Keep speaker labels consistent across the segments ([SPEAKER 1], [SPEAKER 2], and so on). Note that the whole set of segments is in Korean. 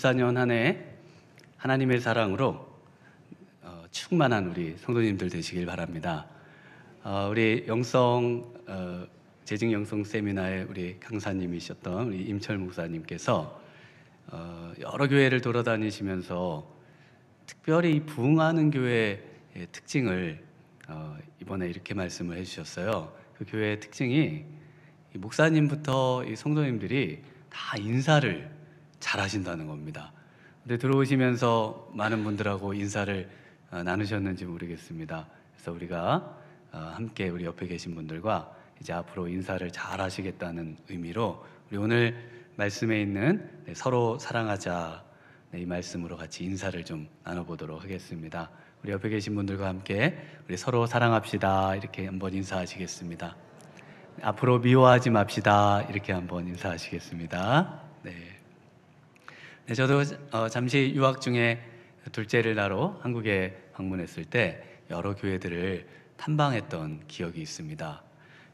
[SPEAKER 1] 2 0 14년 한 해 하나님의 사랑으로 어, 충만한 우리 성도님들 되시길 바랍니다. 어, 우리 영성 어, 재직 영성 세미나의 우리 강사님이셨던 우리 임철 목사님께서 여러 교회를 돌아다니시면서 특별히 부흥하는 교회의 특징을 이번에 이렇게 말씀을 해주셨어요. 그 교회의 특징이 목사님부터 이 성도님들이 다 인사를 잘하신다는 겁니다. 근데 들어오시면서 많은 분들하고 인사를 어, 나누셨는지 모르겠습니다. 그래서 우리가 어, 함께 우리 옆에 계신 분들과 이제 앞으로 인사를 잘 하시겠다는 의미로 우리 오늘 말씀에 있는 네, 서로 사랑하자 네, 이 말씀으로 같이 인사를 좀 나눠보도록 하겠습니다. 우리 옆에 계신 분들과 함께 우리 서로 사랑합시다 이렇게 한번 인사하시겠습니다. 앞으로 미워하지 맙시다 이렇게 한번 인사하시겠습니다. 네. 네, 저도 어, 잠시 유학 중에 둘째를 낳으러 한국에 방문했을 때 여러 교회들을 탐방했던 기억이 있습니다.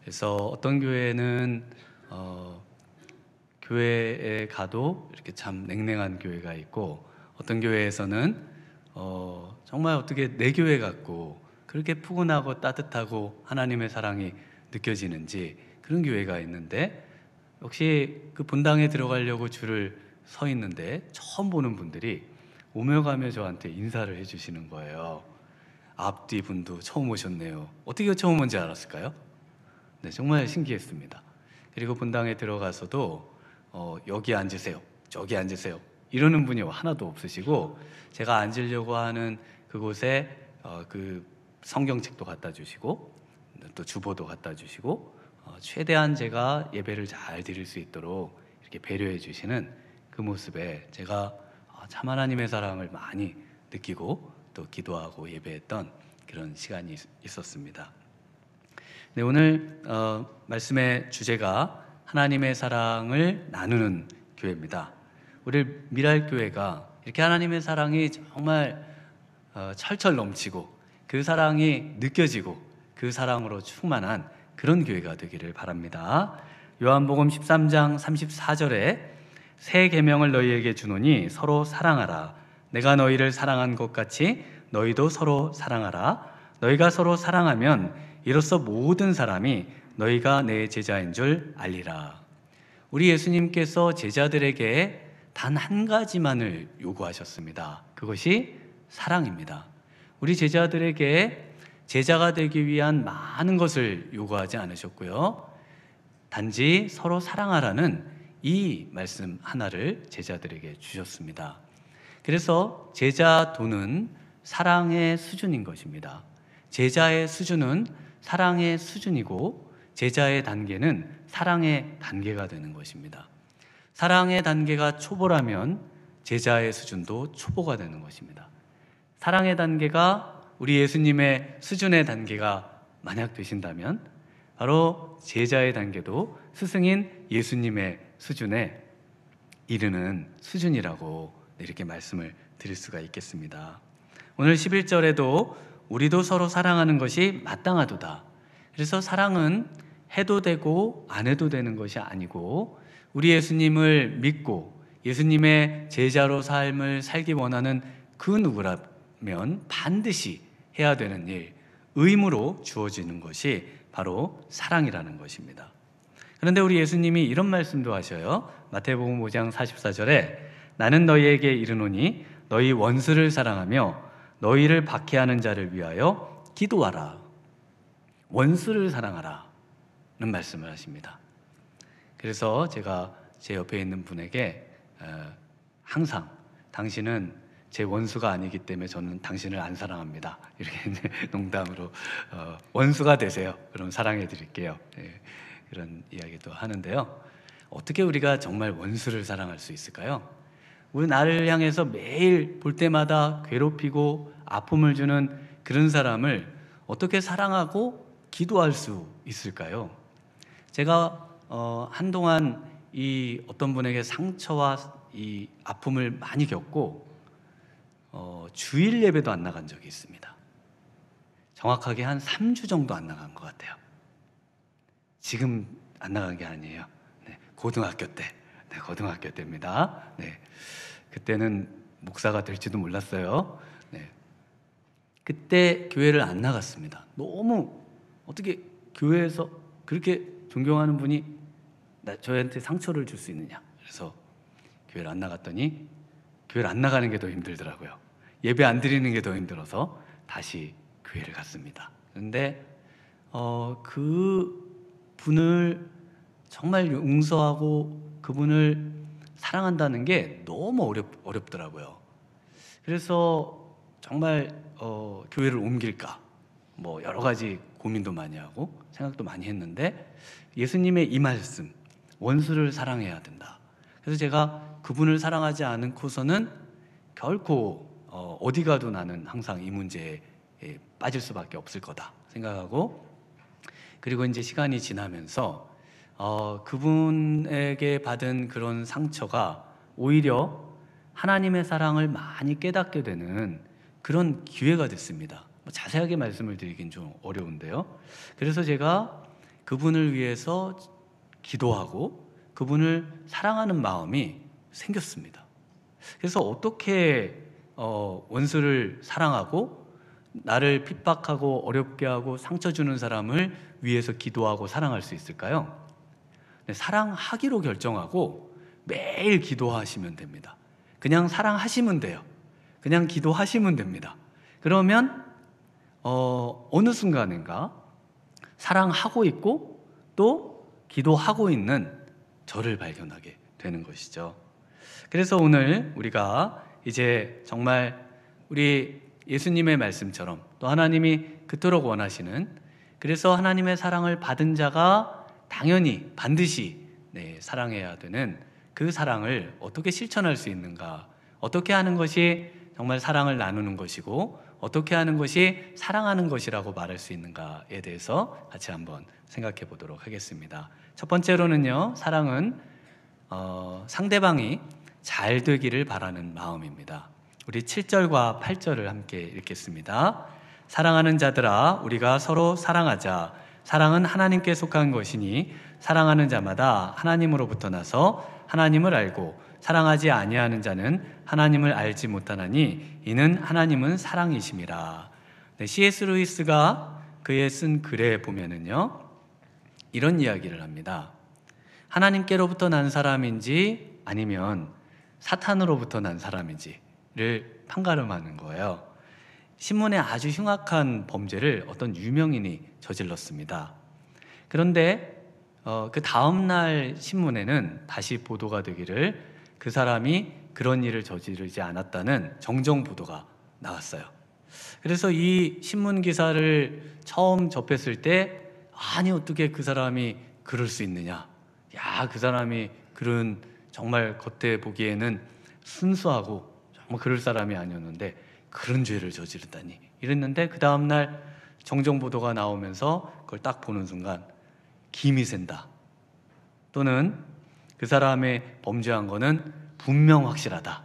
[SPEAKER 1] 그래서 어떤 교회는 어, 교회에 가도 이렇게 참 냉랭한 교회가 있고 어떤 교회에서는 어, 정말 어떻게 내 교회 같고 그렇게 푸근하고 따뜻하고 하나님의 사랑이 느껴지는지 그런 교회가 있는데 역시 그 본당에 들어가려고 줄을 서 있는데 처음 보는 분들이 오며 가며 저한테 인사를 해주시는 거예요. 앞뒤 분도 처음 오셨네요. 어떻게 처음 온지 알았을까요? 네, 정말 신기했습니다. 그리고 분당에 들어가서도 어, 여기 앉으세요, 저기 앉으세요 이러는 분이 하나도 없으시고 제가 앉으려고 하는 그곳에 어, 그 성경책도 갖다 주시고 또 주보도 갖다 주시고 어, 최대한 제가 예배를 잘 드릴 수 있도록 이렇게 배려해 주시는 그 모습에 제가 아, 참 하나님의 사랑을 많이 느끼고 또 기도하고 예배했던 그런 시간이 있었습니다. 네, 오늘 어, 말씀의 주제가 하나님의 사랑을 나누는 교회입니다. 우리 미랄 교회가 이렇게 하나님의 사랑이 정말 어, 철철 넘치고 그 사랑이 느껴지고 그 사랑으로 충만한 그런 교회가 되기를 바랍니다. 요한복음 13장 34절에 새 계명을 너희에게 주노니 서로 사랑하라. 내가 너희를 사랑한 것 같이 너희도 서로 사랑하라. 너희가 서로 사랑하면 이로써 모든 사람이 너희가 내 제자인 줄 알리라. 우리 예수님께서 제자들에게 단 한 가지만을 요구하셨습니다. 그것이 사랑입니다. 우리 제자들에게 제자가 되기 위한 많은 것을 요구하지 않으셨고요. 단지 서로 사랑하라는 이 말씀 하나를 제자들에게 주셨습니다. 그래서 제자 도는 사랑의 수준인 것입니다. 제자의 수준은 사랑의 수준이고 제자의 단계는 사랑의 단계가 되는 것입니다. 사랑의 단계가 초보라면 제자의 수준도 초보가 되는 것입니다. 사랑의 단계가 우리 예수님의 수준의 단계가 만약 되신다면 바로 제자의 단계도 스승인 예수님의 수준에 이르는 수준이라고 이렇게 말씀을 드릴 수가 있겠습니다. 오늘 11절에도 우리도 서로 사랑하는 것이 마땅하도다. 그래서 사랑은 해도 되고 안 해도 되는 것이 아니고 우리 예수님을 믿고 예수님의 제자로 삶을 살기 원하는 그 누구라면 반드시 해야 되는 일, 의무로 주어지는 것이 바로 사랑이라는 것입니다. 그런데 우리 예수님이 이런 말씀도 하셔요. 마태복음 5장 44절에 나는 너희에게 이르노니 너희 원수를 사랑하며 너희를 박해하는 자를 위하여 기도하라. 원수를 사랑하라. 는 말씀을 하십니다. 그래서 제가 제 옆에 있는 분에게 어, 항상 당신은 제 원수가 아니기 때문에 저는 당신을 안 사랑합니다. 이렇게 농담으로 어, 원수가 되세요. 그럼 사랑해 드릴게요. 예. 이런 이야기도 하는데요. 어떻게 우리가 정말 원수를 사랑할 수 있을까요? 우리 나를 향해서 매일 볼 때마다 괴롭히고 아픔을 주는 그런 사람을 어떻게 사랑하고 기도할 수 있을까요? 제가 어, 한동안 이 어떤 분에게 상처와 이 아픔을 많이 겪고 어, 주일 예배도 안 나간 적이 있습니다. 정확하게 한 3주 정도 안 나간 것 같아요. 지금 안 나간 게 아니에요. 네, 고등학교 때, 네, 고등학교 때입니다. 네, 그때는 목사가 될지도 몰랐어요. 네, 그때 교회를 안 나갔습니다. 너무 어떻게 교회에서 그렇게 존경하는 분이 나, 저한테 상처를 줄 수 있느냐? 그래서 교회를 안 나갔더니 교회를 안 나가는 게 더 힘들더라고요. 예배 안 드리는 게 더 힘들어서 다시 교회를 갔습니다. 그런데 어, 그 분을 정말 용서하고 그분을 사랑한다는 게 너무 어렵, 어렵더라고요. 그래서 정말 어, 교회를 옮길까 뭐 여러 가지 고민도 많이 하고 생각도 많이 했는데 예수님의 이 말씀 원수를 사랑해야 된다. 그래서 제가 그분을 사랑하지 않고서는 결코 어, 어디 가도 나는 항상 이 문제에 빠질 수밖에 없을 거다 생각하고 그리고 이제 시간이 지나면서 어, 그분에게 받은 그런 상처가 오히려 하나님의 사랑을 많이 깨닫게 되는 그런 기회가 됐습니다. 뭐 자세하게 말씀을 드리긴 좀 어려운데요. 그래서 제가 그분을 위해서 기도하고 그분을 사랑하는 마음이 생겼습니다. 그래서 어떻게 어, 원수를 사랑하고 나를 핍박하고 어렵게 하고 상처 주는 사람을 위해서 기도하고 사랑할 수 있을까요? 네, 사랑하기로 결정하고 매일 기도하시면 됩니다. 그냥 사랑하시면 돼요. 그냥 기도하시면 됩니다. 그러면 어, 어느 순간인가 사랑하고 있고 또 기도하고 있는 저를 발견하게 되는 것이죠. 그래서 오늘 우리가 이제 정말 우리 예수님의 말씀처럼 또 하나님이 그토록 원하시는 그래서 하나님의 사랑을 받은 자가 당연히 반드시 네, 사랑해야 되는 그 사랑을 어떻게 실천할 수 있는가 어떻게 하는 것이 정말 사랑을 나누는 것이고 어떻게 하는 것이 사랑하는 것이라고 말할 수 있는가에 대해서 같이 한번 생각해 보도록 하겠습니다. 첫 번째로는요, 사랑은 어, 상대방이 잘 되기를 바라는 마음입니다. 우리 7절과 8절을 함께 읽겠습니다. 사랑하는 자들아, 우리가 서로 사랑하자. 사랑은 하나님께 속한 것이니 사랑하는 자마다 하나님으로부터 나서 하나님을 알고 사랑하지 아니하는 자는 하나님을 알지 못하나니 이는 하나님은 사랑이심이라. 네, C.S. 루이스가 그의 쓴 글에 보면은요 이런 이야기를 합니다. 하나님께로부터 난 사람인지 아니면 사탄으로부터 난 사람인지 를 판가름하는 거예요. 신문에 아주 흉악한 범죄를 어떤 유명인이 저질렀습니다. 그런데 어, 그 다음 날 신문에는 다시 보도가 되기를 그 사람이 그런 일을 저지르지 않았다는 정정 보도가 나왔어요. 그래서 이 신문 기사를 처음 접했을 때 아니 어떻게 그 사람이 그럴 수 있느냐? 야 그 사람이 그런 정말 겉에 보기에는 순수하고 뭐 그럴 사람이 아니었는데 그런 죄를 저지른다니 이랬는데 그 다음 날 정정 보도가 나오면서 그걸 딱 보는 순간 김이 샌다 또는 그 사람의 범죄한 거는 분명 확실하다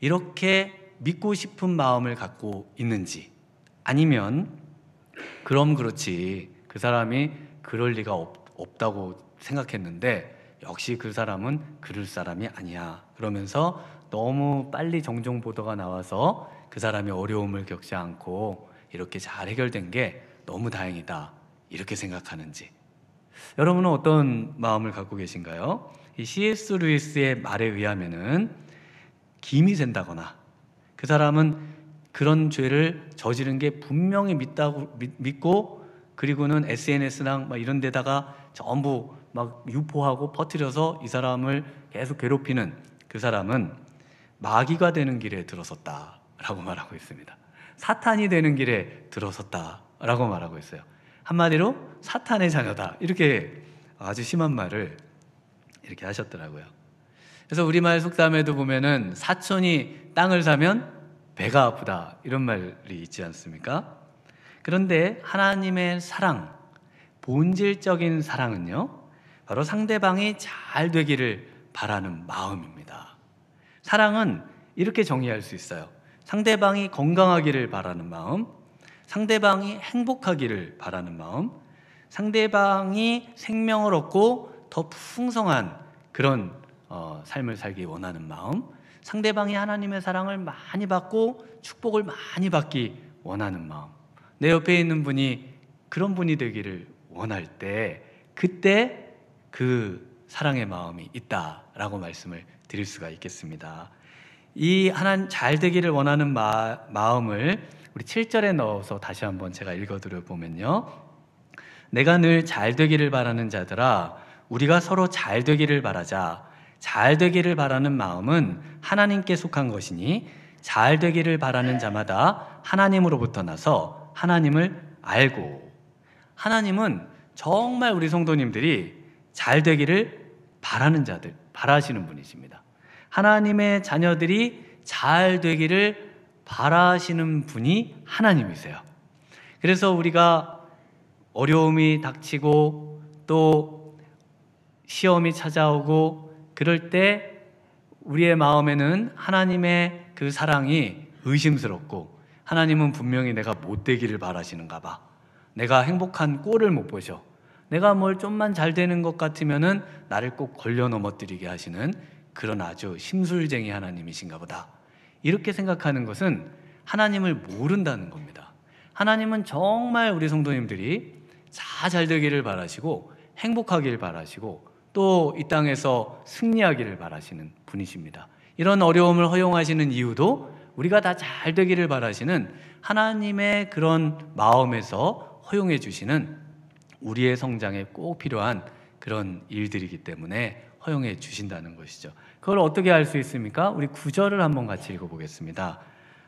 [SPEAKER 1] 이렇게 믿고 싶은 마음을 갖고 있는지 아니면 그럼 그렇지 그 사람이 그럴 리가 없, 다고 생각했는데 역시 그 사람은 그럴 사람이 아니야 그러면서 너무 빨리 정종 보도가 나와서 그 사람이 어려움을 겪지 않고 이렇게 잘 해결된 게 너무 다행이다. 이렇게 생각하는지. 여러분은 어떤 마음을 갖고 계신가요? 이 C.S. 루이스의 말에 의하면은 김이 된다거나 그 사람은 그런 죄를 저지른 게 분명히 믿다고 믿고 그리고는 SNS랑 막 이런 데다가 전부 막 유포하고 퍼뜨려서 이 사람을 계속 괴롭히는 그 사람은 마귀가 되는 길에 들어섰다라고 말하고 있습니다. 사탄이 되는 길에 들어섰다라고 말하고 있어요. 한마디로 사탄의 자녀다. 이렇게 아주 심한 말을 이렇게 하셨더라고요. 그래서 우리말 속담에도 보면은 사촌이 땅을 사면 배가 아프다. 이런 말이 있지 않습니까? 그런데 하나님의 사랑, 본질적인 사랑은요, 바로 상대방이 잘 되기를 바라는 마음입니다. 사랑은 이렇게 정의할 수 있어요. 상대방이 건강하기를 바라는 마음, 상대방이 행복하기를 바라는 마음, 상대방이 생명을 얻고 더 풍성한 그런 어, 삶을 살기 원하는 마음, 상대방이 하나님의 사랑을 많이 받고 축복을 많이 받기 원하는 마음, 내 옆에 있는 분이 그런 분이 되기를 원할 때, 그때 그 사랑의 마음이 있다라고 말씀을 드릴 수가 있겠습니다. 이 하나님 잘 되기를 원하는 마, 마음을 우리 7절에 넣어서 다시 한번 제가 읽어드려 보면요. 내가 늘잘 되기를 바라는 자들아, 우리가 서로 잘 되기를 바라자. 잘 되기를 바라는 마음은 하나님께 속한 것이니 잘 되기를 바라는 자마다 하나님으로부터 나서 하나님을 알고 하나님은 정말 우리 성도님들이 잘 되기를 바라는 자들, 바라시는 분이십니다. 하나님의 자녀들이 잘 되기를 바라시는 분이 하나님이세요. 그래서 우리가 어려움이 닥치고 또 시험이 찾아오고 그럴 때 우리의 마음에는 하나님의 그 사랑이 의심스럽고 하나님은 분명히 내가 못 되기를 바라시는가 봐. 내가 행복한 꼴을 못 보셔. 내가 뭘 좀만 잘 되는 것 같으면은 나를 꼭 걸려 넘어뜨리게 하시는 그런 아주 심술쟁이 하나님이신가 보다. 이렇게 생각하는 것은 하나님을 모른다는 겁니다. 하나님은 정말 우리 성도님들이 다잘 되기를 바라시고 행복하기를 바라시고 또 이 땅에서 승리하기를 바라시는 분이십니다. 이런 어려움을 허용하시는 이유도 우리가 다 잘 되기를 바라시는 하나님의 그런 마음에서 허용해 주시는 우리의 성장에 꼭 필요한 그런 일들이기 때문에 허용해 주신다는 것이죠. 그걸 어떻게 알 수 있습니까? 우리 구절을 한번 같이 읽어보겠습니다.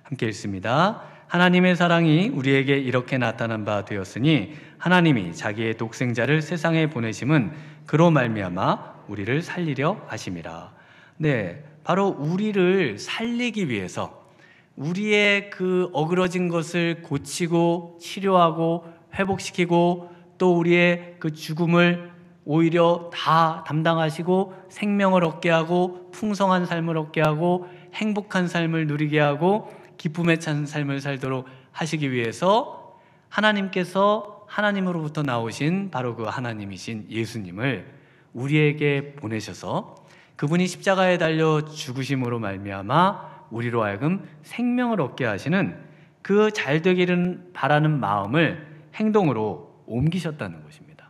[SPEAKER 1] 함께 읽습니다. 하나님의 사랑이 우리에게 이렇게 나타난 바 되었으니 하나님이 자기의 독생자를 세상에 보내심은 그로 말미암아 우리를 살리려 하심이라. 네, 바로 우리를 살리기 위해서 우리의 그 어그러진 것을 고치고 치료하고 회복시키고 또 우리의 그 죽음을 오히려 다 담당하시고 생명을 얻게 하고 풍성한 삶을 얻게 하고 행복한 삶을 누리게 하고 기쁨에 찬 삶을 살도록 하시기 위해서 하나님께서 하나님으로부터 나오신 바로 그 하나님이신 예수님을 우리에게 보내셔서 그분이 십자가에 달려 죽으심으로 말미암아 우리로 하여금 생명을 얻게 하시는 그잘 되기를 바라는 마음을 행동으로 옮기셨다는 것입니다.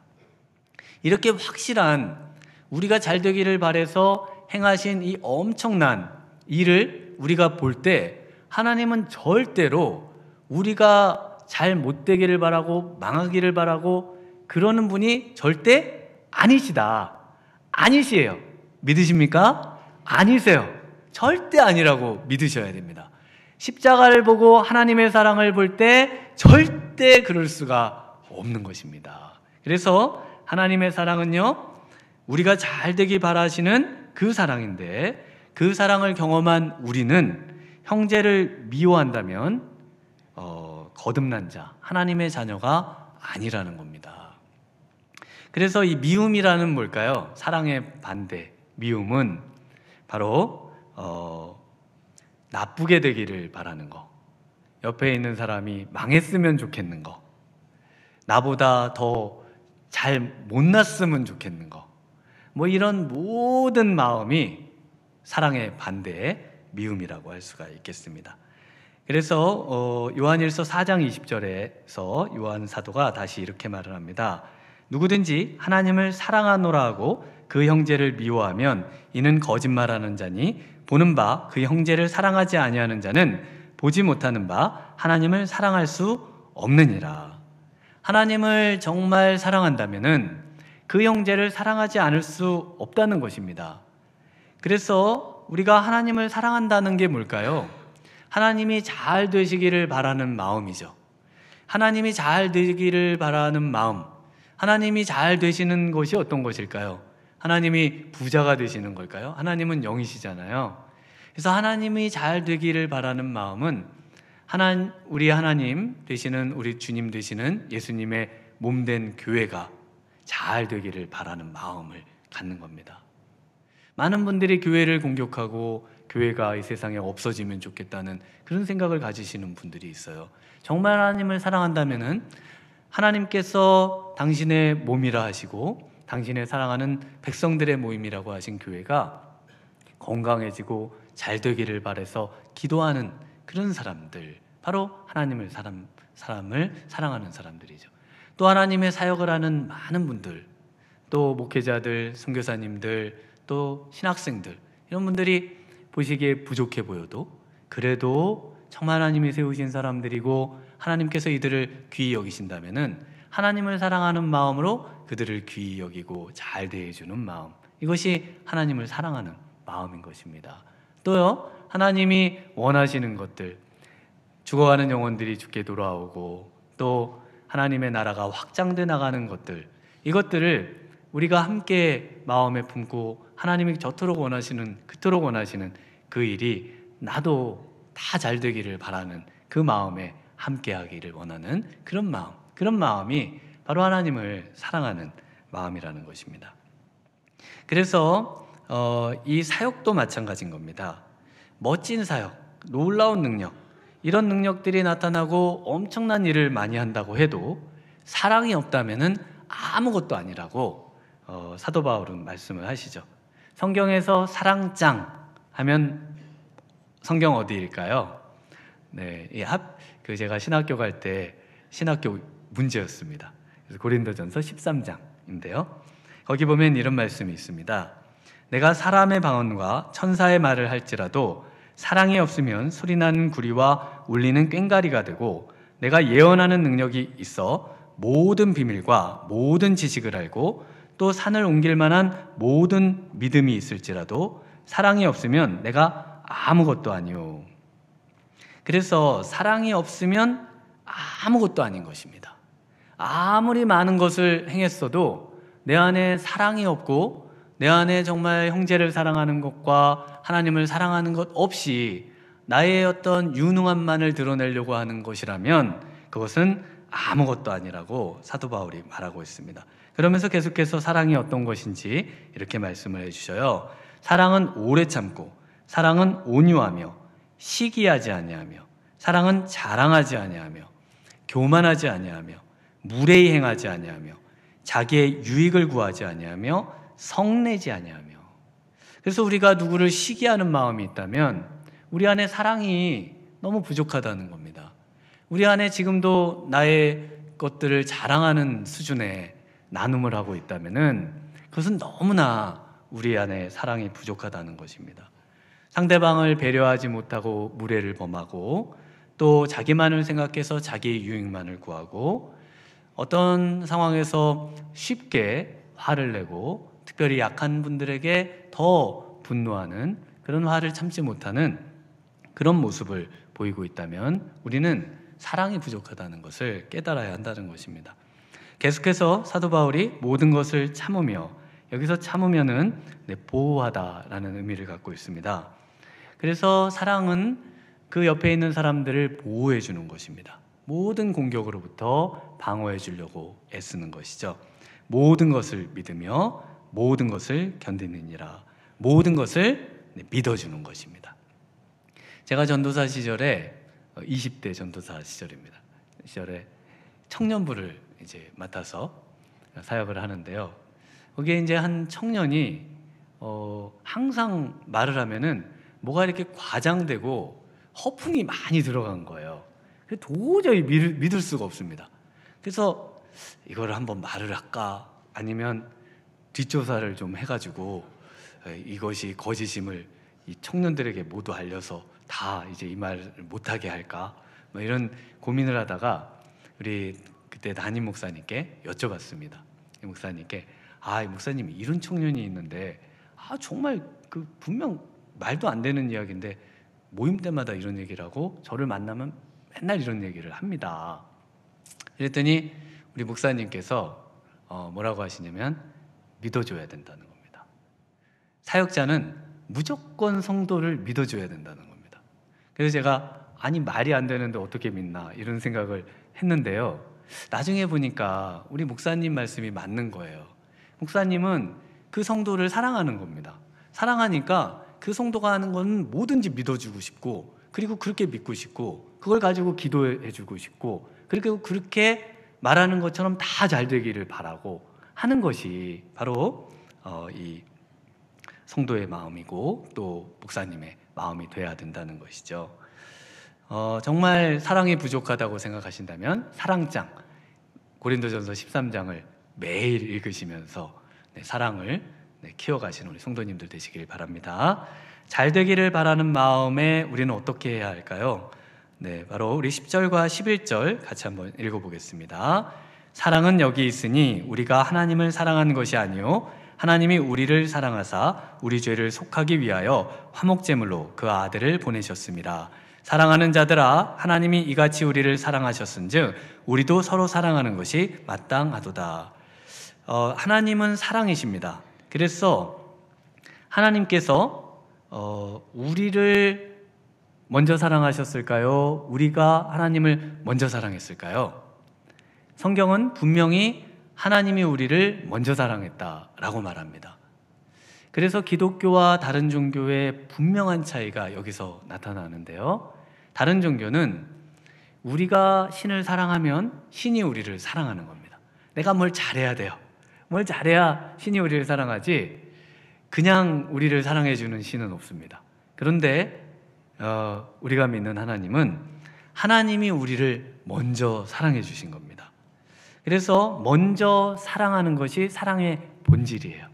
[SPEAKER 1] 이렇게 확실한 우리가 잘 되기를 바래서 행하신 이 엄청난 일을 우리가 볼 때 하나님은 절대로 우리가 잘 못 되기를 바라고 망하기를 바라고 그러는 분이 절대 아니시다. 아니시에요. 믿으십니까? 아니세요. 절대 아니라고 믿으셔야 됩니다. 십자가를 보고 하나님의 사랑을 볼 때 절대 그럴 수가 없는 것입니다. 그래서 하나님의 사랑은요, 우리가 잘 되기 바라시는 그 사랑인데 그 사랑을 경험한 우리는 형제를 미워한다면 어, 거듭난 자, 하나님의 자녀가 아니라는 겁니다. 그래서 이 미움이라는 뭘까요? 사랑의 반대, 미움은 바로 어, 나쁘게 되기를 바라는 거, 옆에 있는 사람이 망했으면 좋겠는 거, 나보다 더 잘 못났으면 좋겠는 거. 뭐 이런 모든 마음이 사랑의 반대의 미움이라고 할 수가 있겠습니다. 그래서 어, 요한일서 4장 20절에서 요한 사도가 다시 이렇게 말을 합니다. 누구든지 하나님을 사랑하노라 고그 형제를 미워하면 이는 거짓말하는 자니 보는 바 그 형제를 사랑하지 아니하는 자는 보지 못하는 바 하나님을 사랑할 수 없느니라. 하나님을 정말 사랑한다면은 그 형제를 사랑하지 않을 수 없다는 것입니다. 그래서 우리가 하나님을 사랑한다는 게 뭘까요? 하나님이 잘 되시기를 바라는 마음이죠. 하나님이 잘 되기를 바라는 마음. 하나님이 잘 되시는 것이 어떤 것일까요? 하나님이 부자가 되시는 걸까요? 하나님은 영이시잖아요. 그래서 하나님이 잘 되기를 바라는 마음은 하나 우리 하나님 되시는 우리 주님 되시는 예수님의 몸된 교회가 잘 되기를 바라는 마음을 갖는 겁니다. 많은 분들이 교회를 공격하고 교회가 이 세상에 없어지면 좋겠다는 그런 생각을 가지시는 분들이 있어요. 정말 하나님을 사랑한다면은 하나님께서 당신의 몸이라 하시고 당신의 사랑하는 백성들의 모임이라고 하신 교회가 건강해지고 잘 되기를 바래서 기도하는 그런 사람들 바로 하나님을 사람 사람을 사랑하는 사람들이죠. 또 하나님의 사역을 하는 많은 분들, 또 목회자들, 선교사님들, 또 신학생들 이런 분들이 보시기에 부족해 보여도 그래도 정말 하나님이 세우신 사람들이고 하나님께서 이들을 귀히 여기신다면은 하나님을 사랑하는 마음으로 그들을 귀히 여기고 잘 대해주는 마음 이것이 하나님을 사랑하는 마음인 것입니다. 또요 하나님이 원하시는 것들 죽어가는 영혼들이 죽게 돌아오고 또 하나님의 나라가 확장돼 나가는 것들 이것들을 우리가 함께 마음에 품고 하나님이 저토록 원하시는 그토록 원하시는 그 일이 나도 다 잘 되기를 바라는 그 마음에 함께 하기를 원하는 그런 마음 그런 마음이 바로 하나님을 사랑하는 마음이라는 것입니다. 그래서 어, 이 사역도 마찬가지인 겁니다. 멋진 사역, 놀라운 능력, 이런 능력들이 나타나고 엄청난 일을 많이 한다고 해도 사랑이 없다면 아무것도 아니라고 어, 사도 바울은 말씀을 하시죠. 성경에서 사랑짱 하면 성경 어디일까요? 네, 이 합, 그 제가 신학교 갈 때 신학교 문제였습니다. 그래서 고린도전서 13장인데요. 거기 보면 이런 말씀이 있습니다. 내가 사람의 방언과 천사의 말을 할지라도 사랑이 없으면 소리나는 구리와 울리는 꽹가리가 되고 내가 예언하는 능력이 있어 모든 비밀과 모든 지식을 알고 또 산을 옮길 만한 모든 믿음이 있을지라도 사랑이 없으면 내가 아무것도 아니요. 그래서 사랑이 없으면 아무것도 아닌 것입니다. 아무리 많은 것을 행했어도 내 안에 사랑이 없고 내 안에 정말 형제를 사랑하는 것과 하나님을 사랑하는 것 없이 나의 어떤 유능함만을 드러내려고 하는 것이라면 그것은 아무것도 아니라고 사도 바울이 말하고 있습니다. 그러면서 계속해서 사랑이 어떤 것인지 이렇게 말씀을 해주셔요. 사랑은 오래 참고, 사랑은 온유하며, 시기하지 아니하며, 사랑은 자랑하지 아니하며, 교만하지 아니하며, 무례히 행하지 아니하며, 자기의 유익을 구하지 아니하며, 성내지 아니하며 그래서 우리가 누구를 시기하는 마음이 있다면 우리 안에 사랑이 너무 부족하다는 겁니다. 우리 안에 지금도 나의 것들을 자랑하는 수준의 나눔을 하고 있다면은 그것은 너무나 우리 안에 사랑이 부족하다는 것입니다. 상대방을 배려하지 못하고 무례를 범하고 또 자기만을 생각해서 자기의 유익만을 구하고 어떤 상황에서 쉽게 화를 내고 특별히 약한 분들에게 더 분노하는 그런 화를 참지 못하는 그런 모습을 보이고 있다면 우리는 사랑이 부족하다는 것을 깨달아야 한다는 것입니다. 계속해서 사도 바울이 모든 것을 참으며 여기서 참으면은 네, 보호하다라는 의미를 갖고 있습니다. 그래서 사랑은 그 옆에 있는 사람들을 보호해 주는 것입니다. 모든 공격으로부터 방어해 주려고 애쓰는 것이죠. 모든 것을 믿으며 모든 것을 견디느니라. 모든 것을 믿어주는 것입니다. 제가 전도사 시절에 20대 어, 전도사 시절입니다. 시절에 청년부를 이제 맡아서 어, 사역을 하는데요. 거기에 이제 한 청년이 어, 항상 말을 하면은 뭐가 이렇게 과장되고 허풍이 많이 들어간 거예요. 도저히 믿을, 믿을 수가 없습니다. 그래서 이걸 한번 말을 할까 아니면 뒷조사를 좀 해가지고 이것이 거짓임을 이 청년들에게 모두 알려서 다 이제 이 말을 못하게 할까 뭐 이런 고민을 하다가 우리 그때 담임 목사님께 여쭤봤습니다. 목사님께 아 목사님 이런 청년이 있는데 아 정말 그 분명 말도 안 되는 이야기인데 모임 때마다 이런 얘기를 하고 저를 만나면 맨날 이런 얘기를 합니다. 이랬더니 우리 목사님께서 어, 뭐라고 하시냐면 믿어줘야 된다는 겁니다. 사역자는 무조건 성도를 믿어줘야 된다는 겁니다. 그래서 제가 아니 말이 안 되는데 어떻게 믿나 이런 생각을 했는데요. 나중에 보니까 우리 목사님 말씀이 맞는 거예요. 목사님은 그 성도를 사랑하는 겁니다. 사랑하니까 그 성도가 하는 건 뭐든지 믿어주고 싶고 그리고 그렇게 믿고 싶고 그걸 가지고 기도해주고 싶고 그리고 그렇게 말하는 것처럼 다 잘 되기를 바라고 하는 것이 바로 어, 이 성도의 마음이고 또 목사님의 마음이 돼야 된다는 것이죠. 어, 정말 사랑이 부족하다고 생각하신다면 사랑장 고린도전서 13장을 매일 읽으시면서 네, 사랑을 네, 키워가시는 우리 성도님들 되시길 바랍니다. 잘 되기를 바라는 마음에 우리는 어떻게 해야 할까요? 네, 바로 우리 10절과 11절 같이 한번 읽어보겠습니다. 사랑은 여기 있으니 우리가 하나님을 사랑한 것이 아니요 하나님이 우리를 사랑하사 우리 죄를 속하기 위하여 화목제물로 그 아들을 보내셨습니다. 사랑하는 자들아 하나님이 이같이 우리를 사랑하셨은즉 우리도 서로 사랑하는 것이 마땅하도다. 어, 하나님은 사랑이십니다. 그래서 하나님께서 어, 우리를 먼저 사랑하셨을까요? 우리가 하나님을 먼저 사랑했을까요? 성경은 분명히 하나님이 우리를 먼저 사랑했다라고 말합니다. 그래서 기독교와 다른 종교의 분명한 차이가 여기서 나타나는데요. 다른 종교는 우리가 신을 사랑하면 신이 우리를 사랑하는 겁니다. 내가 뭘 잘해야 돼요. 뭘 잘해야 신이 우리를 사랑하지 그냥 우리를 사랑해주는 신은 없습니다. 그런데 어, 우리가 믿는 하나님은 하나님이 우리를 먼저 사랑해주신 겁니다. 그래서 먼저 사랑하는 것이 사랑의 본질이에요.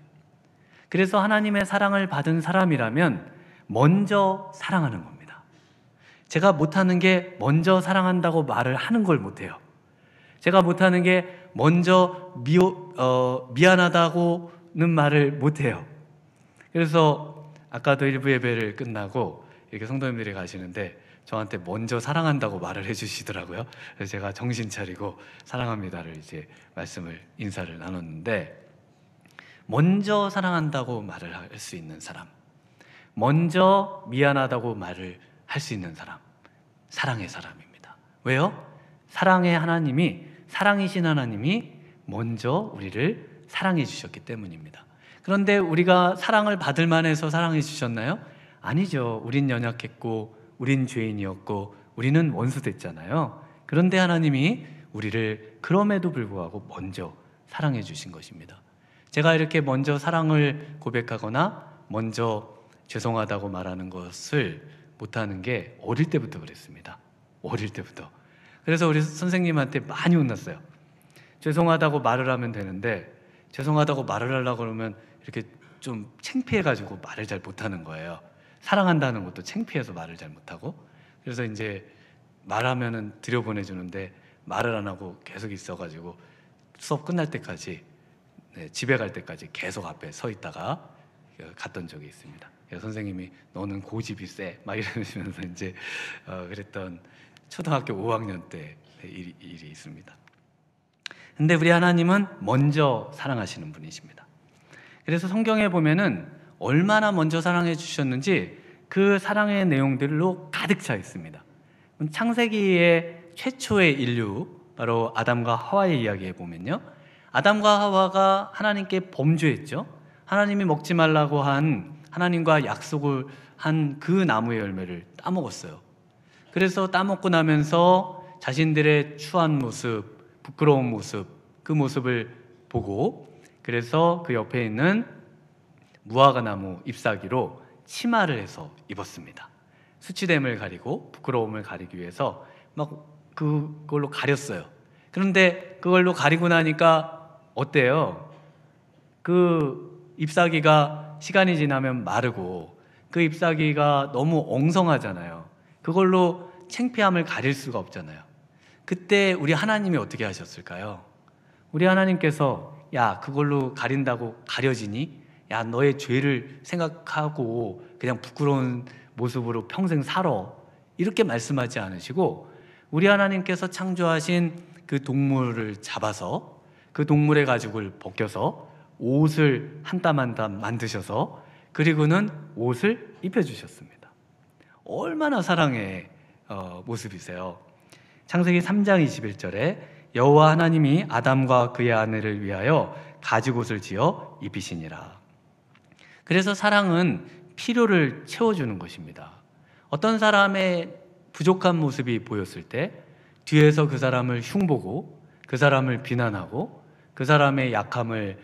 [SPEAKER 1] 그래서 하나님의 사랑을 받은 사람이라면 먼저 사랑하는 겁니다. 제가 못하는 게 먼저 사랑한다고 말을 하는 걸 못해요. 제가 못하는 게 먼저 미, 어, 미안하다고는 말을 못해요. 그래서 아까도 일부 예배를 끝나고 이렇게 성도님들이 가시는데 저한테 먼저 사랑한다고 말을 해주시더라고요. 그래서 제가 정신 차리고 사랑합니다를 이제 말씀을 인사를 나눴는데 먼저 사랑한다고 말을 할 수 있는 사람, 먼저 미안하다고 말을 할 수 있는 사람, 사랑의 사람입니다. 왜요? 사랑의 하나님이 사랑이신 하나님이 먼저 우리를 사랑해 주셨기 때문입니다. 그런데 우리가 사랑을 받을 만해서 사랑해 주셨나요? 아니죠. 우린 연약했고 우린 죄인이었고 우리는 원수 됐잖아요. 그런데 하나님이 우리를 그럼에도 불구하고 먼저 사랑해 주신 것입니다. 제가 이렇게 먼저 사랑을 고백하거나 먼저 죄송하다고 말하는 것을 못하는 게 어릴 때부터 그랬습니다. 어릴 때부터. 그래서 우리 선생님한테 많이 혼났어요. 죄송하다고 말을 하면 되는데 죄송하다고 말을 하려고 그러면 이렇게 좀 창피해가지고 말을 잘 못하는 거예요. 사랑한다는 것도 창피해서 말을 잘 못하고 그래서 이제 말하면은 들여보내주는데 말을 안 하고 계속 있어가지고 수업 끝날 때까지 네, 집에 갈 때까지 계속 앞에 서 있다가 갔던 적이 있습니다. 선생님이 너는 고집이 세막 이러시면서 이제 어, 그랬던 초등학교 5학년 때 일이, 일이 있습니다. 근데 우리 하나님은 먼저 사랑하시는 분이십니다. 그래서 성경에 보면은 얼마나 먼저 사랑해 주셨는지 그 사랑의 내용들로 가득 차 있습니다. 창세기의 최초의 인류, 바로 아담과 하와의 이야기에 보면요. 아담과 하와가 하나님께 범죄했죠. 하나님이 먹지 말라고 한 하나님과 약속을 한 그 나무의 열매를 따먹었어요. 그래서 따먹고 나면서 자신들의 추한 모습, 부끄러운 모습, 그 모습을 보고 그래서 그 옆에 있는 무화과나무 잎사귀로 치마를 해서 입었습니다. 수치됨을 가리고 부끄러움을 가리기 위해서 막 그걸로 가렸어요. 그런데 그걸로 가리고 나니까 어때요? 그 잎사귀가 시간이 지나면 마르고 그 잎사귀가 너무 엉성하잖아요. 그걸로 창피함을 가릴 수가 없잖아요. 그때 우리 하나님이 어떻게 하셨을까요? 우리 하나님께서 야, 그걸로 가린다고 가려지니? 야, 너의 죄를 생각하고 그냥 부끄러운 모습으로 평생 살아. 이렇게 말씀하지 않으시고 우리 하나님께서 창조하신 그 동물을 잡아서 그 동물의 가죽을 벗겨서 옷을 한 땀 한 땀 만드셔서 그리고는 옷을 입혀주셨습니다. 얼마나 사랑의 어, 모습이세요. 창세기 3장 21절에 여호와 하나님이 아담과 그의 아내를 위하여 가죽옷을 지어 입히시니라. 그래서 사랑은 필요를 채워주는 것입니다. 어떤 사람의 부족한 모습이 보였을 때 뒤에서 그 사람을 흉보고 그 사람을 비난하고 그 사람의 약함을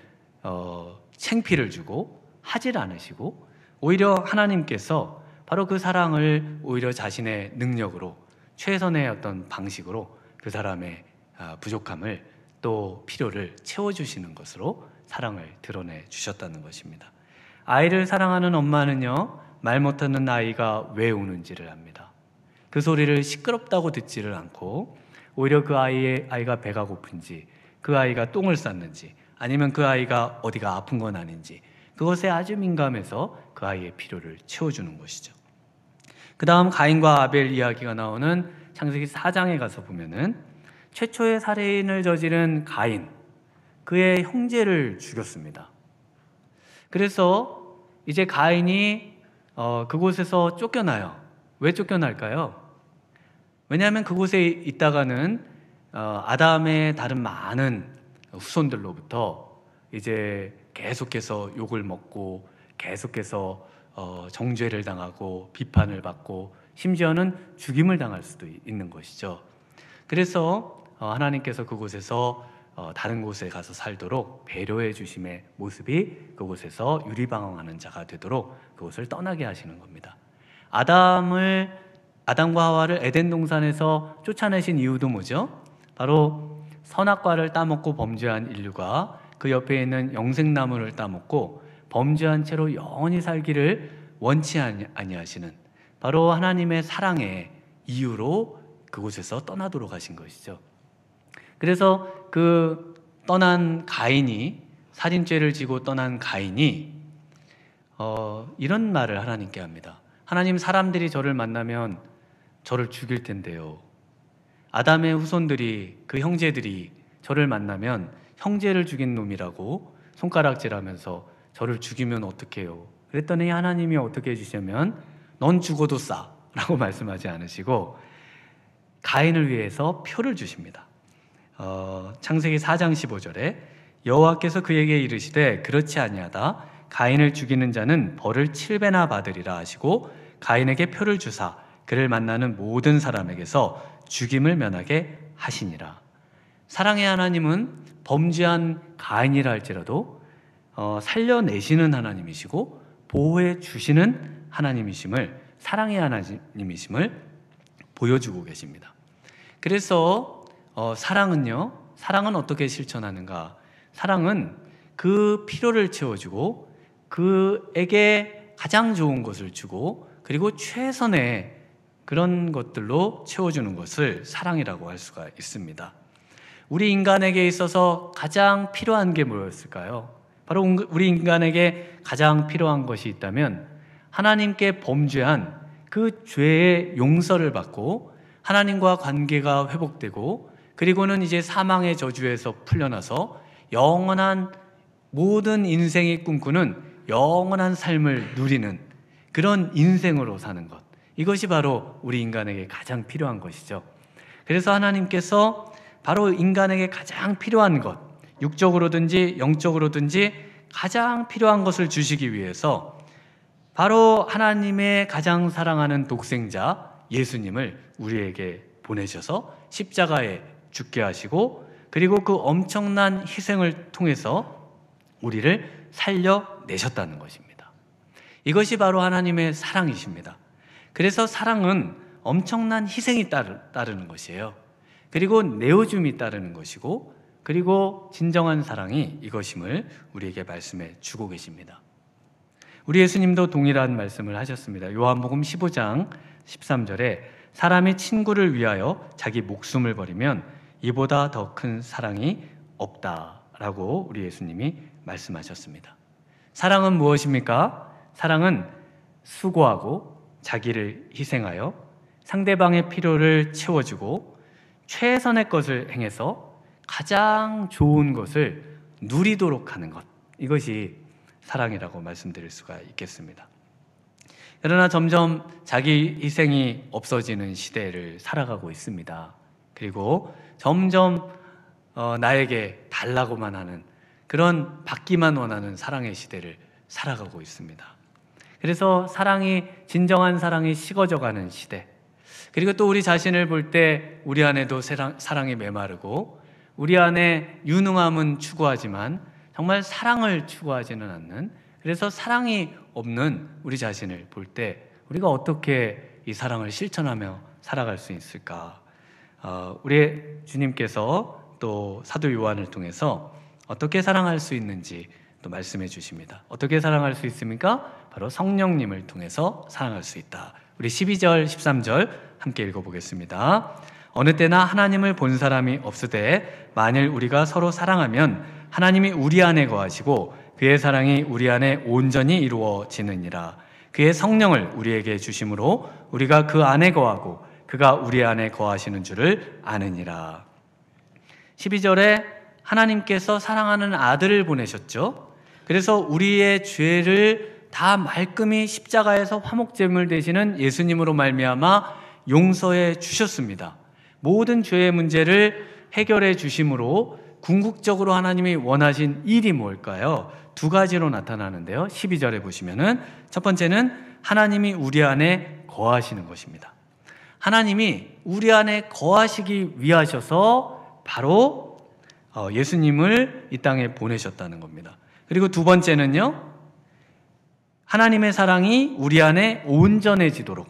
[SPEAKER 1] 어, 챙피를 주고 하질 않으시고 오히려 하나님께서 바로 그 사랑을 오히려 자신의 능력으로 최선의 어떤 방식으로 그 사람의 아, 부족함을 또 필요를 채워주시는 것으로 사랑을 드러내 주셨다는 것입니다. 아이를 사랑하는 엄마는요, 말 못하는 아이가 왜 우는지를 압니다. 그 소리를 시끄럽다고 듣지를 않고, 오히려 그 아이의 아이가 배가 고픈지, 그 아이가 똥을 쌌는지, 아니면 그 아이가 어디가 아픈 건 아닌지, 그것에 아주 민감해서 그 아이의 필요를 채워주는 것이죠. 그 다음 가인과 아벨 이야기가 나오는 창세기 4장에 가서 보면은 최초의 살인을 저지른 가인, 그의 형제를 죽였습니다. 그래서 이제 가인이 어, 그곳에서 쫓겨나요. 왜 쫓겨날까요? 왜냐하면 그곳에 있다가는 어, 아담의 다른 많은 후손들로부터 이제 계속해서 욕을 먹고 계속해서 어, 정죄를 당하고 비판을 받고 심지어는 죽임을 당할 수도 있는 것이죠. 그래서 어, 하나님께서 그곳에서 어, 다른 곳에 가서 살도록 배려해 주심의 모습이 그곳에서 유리방황하는 자가 되도록 그곳을 떠나게 하시는 겁니다. 아담을 아담과 하와를 에덴 동산에서 쫓아내신 이유도 뭐죠? 바로 선악과를 따먹고 범죄한 인류가 그 옆에 있는 영생나무를 따먹고 범죄한 채로 영원히 살기를 원치 아니하시는 바로 하나님의 사랑의 이유로 그곳에서 떠나도록 하신 것이죠. 그래서 그 떠난 가인이 살인죄를 지고 떠난 가인이 어, 이런 말을 하나님께 합니다. 하나님 사람들이 저를 만나면 저를 죽일 텐데요. 아담의 후손들이 그 형제들이 저를 만나면 형제를 죽인 놈이라고 손가락질하면서 저를 죽이면 어떡해요? 그랬더니 하나님이 어떻게 해주시면 넌 죽어도 싸라고 말씀하지 않으시고 가인을 위해서 표를 주십니다. 어, 창세기 4장 15절에 여호와께서 그에게 이르시되 그렇지 아니하다 가인을 죽이는 자는 벌을 7배나 받으리라 하시고 가인에게 표를 주사 그를 만나는 모든 사람에게서 죽임을 면하게 하시니라 사랑의 하나님은 범죄한 가인이라 할지라도 어, 살려내시는 하나님이시고 보호해 주시는 하나님이심을 사랑의 하나님이심을 보여주고 계십니다. 그래서 어, 사랑은요. 사랑은 어떻게 실천하는가? 사랑은 그 필요를 채워주고 그에게 가장 좋은 것을 주고 그리고 최선의 그런 것들로 채워주는 것을 사랑이라고 할 수가 있습니다. 우리 인간에게 있어서 가장 필요한 게 뭐였을까요? 바로 우리 인간에게 가장 필요한 것이 있다면 하나님께 범죄한 그 죄의 용서를 받고 하나님과 관계가 회복되고 그리고는 이제 사망의 저주에서 풀려나서 영원한 모든 인생이 꿈꾸는 영원한 삶을 누리는 그런 인생으로 사는 것. 이것이 바로 우리 인간에게 가장 필요한 것이죠. 그래서 하나님께서 바로 인간에게 가장 필요한 것, 육적으로든지 영적으로든지 가장 필요한 것을 주시기 위해서 바로 하나님의 가장 사랑하는 독생자 예수님을 우리에게 보내셔서 십자가에 죽게 하시고 그리고 그 엄청난 희생을 통해서 우리를 살려내셨다는 것입니다. 이것이 바로 하나님의 사랑이십니다. 그래서 사랑은 엄청난 희생이 따르는 것이에요. 그리고 내어줌이 따르는 것이고 그리고 진정한 사랑이 이것임을 우리에게 말씀해 주고 계십니다. 우리 예수님도 동일한 말씀을 하셨습니다. 요한복음 15장 13절에 사람이 친구를 위하여 자기 목숨을 버리면 이보다 더 큰 사랑이 없다라고 우리 예수님이 말씀하셨습니다. 사랑은 무엇입니까? 사랑은 수고하고 자기를 희생하여 상대방의 필요를 채워주고 최선의 것을 행해서 가장 좋은 것을 누리도록 하는 것. 이것이 사랑이라고 말씀드릴 수가 있겠습니다. 그러나 점점 자기 희생이 없어지는 시대를 살아가고 있습니다. 그리고 점점 어, 나에게 달라고만 하는 그런 받기만 원하는 사랑의 시대를 살아가고 있습니다. 그래서 사랑이 진정한 사랑이 식어져 가는 시대. 그리고 또 우리 자신을 볼 때 우리 안에도 사랑, 이 메마르고 우리 안에 유능함은 추구하지만 정말 사랑을 추구하지는 않는 그래서 사랑이 없는 우리 자신을 볼 때 우리가 어떻게 이 사랑을 실천하며 살아갈 수 있을까? 어, 우리의 주님께서 또 사도 요한을 통해서 어떻게 사랑할 수 있는지 또 말씀해 주십니다. 어떻게 사랑할 수 있습니까? 바로 성령님을 통해서 사랑할 수 있다. 우리 12절, 13절 함께 읽어보겠습니다. 어느 때나 하나님을 본 사람이 없으되 만일 우리가 서로 사랑하면 하나님이 우리 안에 거하시고 그의 사랑이 우리 안에 온전히 이루어지느니라. 그의 성령을 우리에게 주심으로 우리가 그 안에 거하고 그가 우리 안에 거하시는 줄을 아느니라. 12절에 하나님께서 사랑하는 아들을 보내셨죠. 그래서 우리의 죄를 다 말끔히 십자가에서 화목제물 되시는 예수님으로 말미암아 용서해 주셨습니다. 모든 죄의 문제를 해결해 주심으로 궁극적으로 하나님이 원하신 일이 뭘까요? 두 가지로 나타나는데요. 12절에 보시면은 첫 번째는 하나님이 우리 안에 거하시는 것입니다. 하나님이 우리 안에 거하시기 위하셔서 바로 어, 예수님을 이 땅에 보내셨다는 겁니다. 그리고 두 번째는요, 하나님의 사랑이 우리 안에 온전해지도록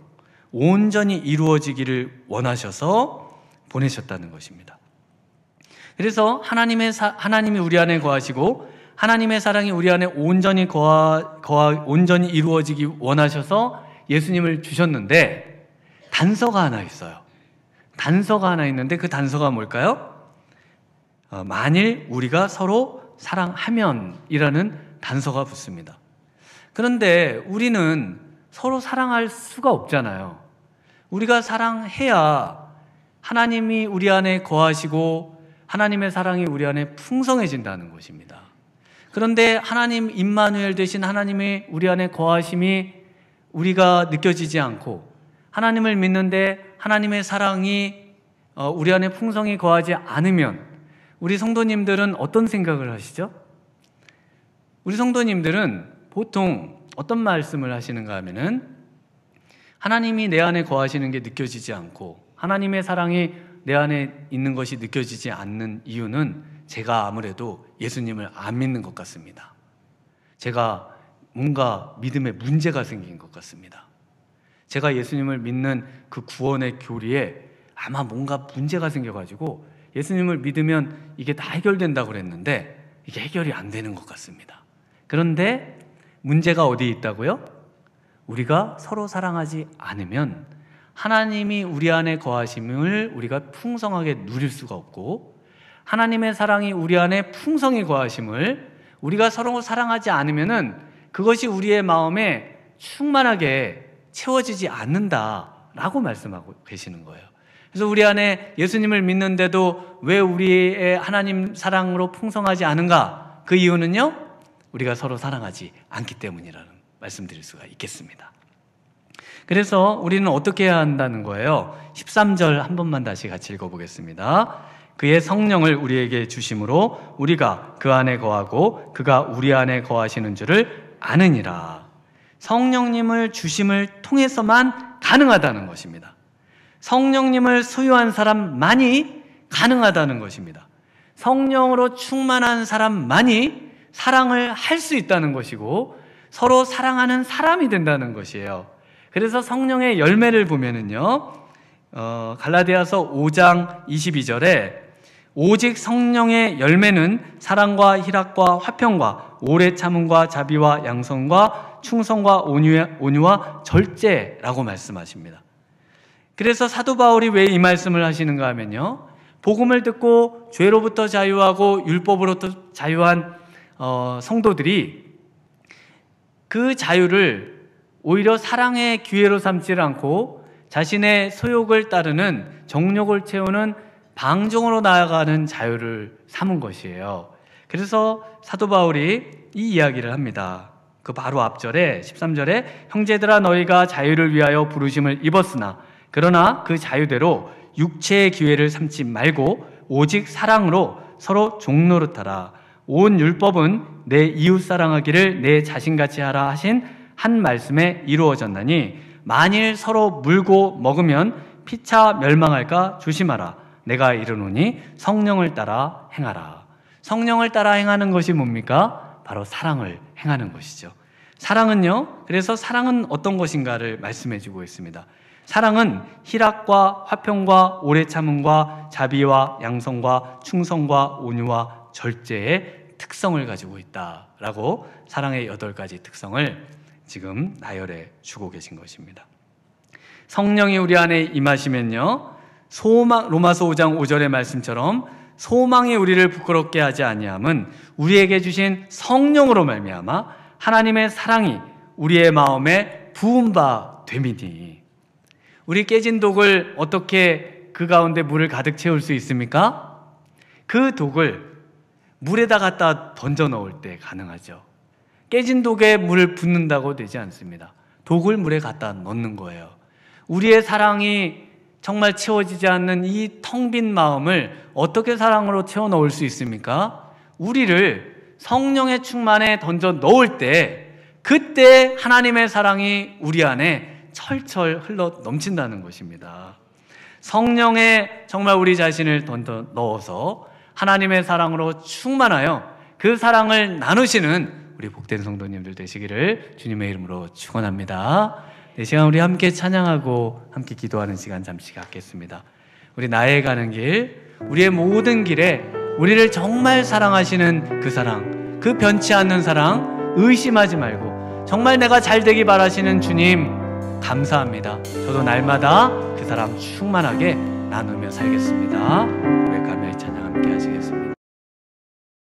[SPEAKER 1] 온전히 이루어지기를 원하셔서 보내셨다는 것입니다. 그래서 하나님의 사, 하나님이 우리 안에 거하시고 하나님의 사랑이 우리 안에 온전히 거하, 거하 온전히 이루어지기 원하셔서 예수님을 주셨는데 단서가 하나 있어요. 단서가 하나 있는데 그 단서가 뭘까요? 어, 만일 우리가 서로 사랑하면이라는 단서가 붙습니다. 그런데 우리는 서로 사랑할 수가 없잖아요. 우리가 사랑해야 하나님이 우리 안에 거하시고 하나님의 사랑이 우리 안에 풍성해진다는 것입니다. 그런데 하나님 임마누엘 되신 하나님의 우리 안에 거하심이 우리가 느껴지지 않고 하나님을 믿는데 하나님의 사랑이 어, 우리 안에 풍성히 거하지 않으면 우리 성도님들은 어떤 생각을 하시죠? 우리 성도님들은 보통 어떤 말씀을 하시는가 하면은 하나님이 내 안에 거하시는 게 느껴지지 않고 하나님의 사랑이 내 안에 있는 것이 느껴지지 않는 이유는 제가 아무래도 예수님을 안 믿는 것 같습니다. 제가 뭔가 믿음에 문제가 생긴 것 같습니다. 제가 예수님을 믿는 그 구원의 교리에 아마 뭔가 문제가 생겨가지고 예수님을 믿으면 이게 다 해결된다고 그랬는데 이게 해결이 안 되는 것 같습니다. 그런데 문제가 어디 있다고요? 우리가 서로 사랑하지 않으면 하나님이 우리 안에 거하심을 우리가 풍성하게 누릴 수가 없고 하나님의 사랑이 우리 안에 풍성히 거하심을 우리가 서로 사랑하지 않으면 그것이 우리의 마음에 충만하게 채워지지 않는다라고 말씀하고 계시는 거예요. 그래서 우리 안에 예수님을 믿는데도 왜 우리의 하나님 사랑으로 풍성하지 않은가? 그 이유는요, 우리가 서로 사랑하지 않기 때문이라는 말씀드릴 수가 있겠습니다. 그래서 우리는 어떻게 해야 한다는 거예요? 13절 한 번만 다시 같이 읽어보겠습니다. 그의 성령을 우리에게 주심으로 우리가 그 안에 거하고 그가 우리 안에 거하시는 줄을 아느니라. 성령님을 주심을 통해서만 가능하다는 것입니다. 성령님을 소유한 사람만이 가능하다는 것입니다. 성령으로 충만한 사람만이 사랑을 할 수 있다는 것이고 서로 사랑하는 사람이 된다는 것이에요. 그래서 성령의 열매를 보면은요, 어, 갈라디아서 5장 22절에 오직 성령의 열매는 사랑과 희락과 화평과 오래 참음과 자비와 양성과 충성과 온유와 절제라고 말씀하십니다. 그래서 사도 바울이 왜 이 말씀을 하시는가 하면요. 복음을 듣고 죄로부터 자유하고 율법으로부터 자유한 어, 성도들이 그 자유를 오히려 사랑의 기회로 삼지 를 않고 자신의 소욕을 따르는 정욕을 채우는 방종으로 나아가는 자유를 삼은 것이에요. 그래서 사도 바울이 이 이야기를 합니다. 그 바로 앞절에 13절에 형제들아 너희가 자유를 위하여 부르심을 입었으나 그러나 그 자유대로 육체의 기회를 삼지 말고 오직 사랑으로 서로 종노릇하라. 온 율법은 내 이웃 사랑하기를 내 자신같이 하라 하신 한 말씀에 이루어졌나니 만일 서로 물고 먹으면 피차 멸망할까 조심하라. 내가 이르노니 성령을 따라 행하라. 성령을 따라 행하는 것이 뭡니까? 바로 사랑을 행하는 것이죠. 사랑은요, 그래서 사랑은 어떤 것인가를 말씀해 주고 있습니다. 사랑은 희락과 화평과 오래 참음과 자비와 양성과 충성과 온유와 절제의 특성을 가지고 있다라고 사랑의 여덟 가지 특성을 지금 나열해 주고 계신 것입니다. 성령이 우리 안에 임하시면요. 소망 로마서 5장 5절의 말씀처럼 소망이 우리를 부끄럽게 하지 아니함은 우리에게 주신 성령으로 말미암아 하나님의 사랑이 우리의 마음에 부은 바 됨이니 우리 깨진 독을 어떻게 그 가운데 물을 가득 채울 수 있습니까? 그 독을 물에다 갖다 던져 넣을 때 가능하죠. 깨진 독에 물을 붓는다고 되지 않습니다. 독을 물에 갖다 넣는 거예요. 우리의 사랑이 정말 채워지지 않는 이 텅 빈 마음을 어떻게 사랑으로 채워 넣을 수 있습니까? 우리를 성령의 충만에 던져 넣을 때 그때 하나님의 사랑이 우리 안에 철철 흘러 넘친다는 것입니다. 성령에 정말 우리 자신을 던져 넣어서 하나님의 사랑으로 충만하여 그 사랑을 나누시는 우리 복된 성도님들 되시기를 주님의 이름으로 축원합니다. 네, 시간 우리 함께 찬양하고 함께 기도하는 시간 잠시 갖겠습니다. 우리 나의 가는 길, 우리의 모든 길에 우리를 정말 사랑하시는 그 사랑, 그 변치 않는 사랑, 의심하지 말고 정말 내가 잘 되기 바라시는 주님, 감사합니다. 저도 날마다 그 사람 충만하게 나누며 살겠습니다. 고백하며 찬양 함께 하시겠습니다.